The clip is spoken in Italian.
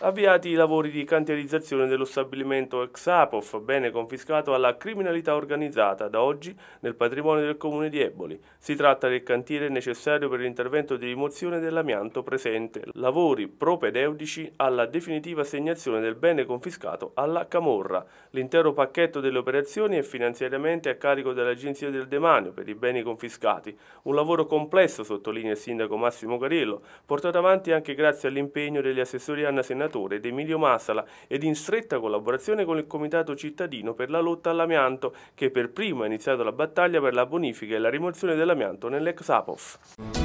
avviati i lavori di cantierizzazione dello stabilimento ex Apof, bene confiscato alla criminalità organizzata da oggi nel patrimonio del comune di Eboli. Si tratta del cantiere necessario per l'intervento di rimozione dell'amianto presente, lavori propedeutici alla definitiva assegnazione del bene confiscato alla Camorra. L'intero pacchetto delle operazioni è finanziariamente a carico dell'Agenzia del Demanio per i beni confiscati, un lavoro complesso, sottolinea il sindaco Massimo Cariello, portato avanti anche grazie all'impegno degli assessori Anna Senato senatore ed Emilio Massala ed in stretta collaborazione con il Comitato Cittadino per la lotta all'amianto che per primo ha iniziato la battaglia per la bonifica e la rimozione dell'amianto nell'ex Apov.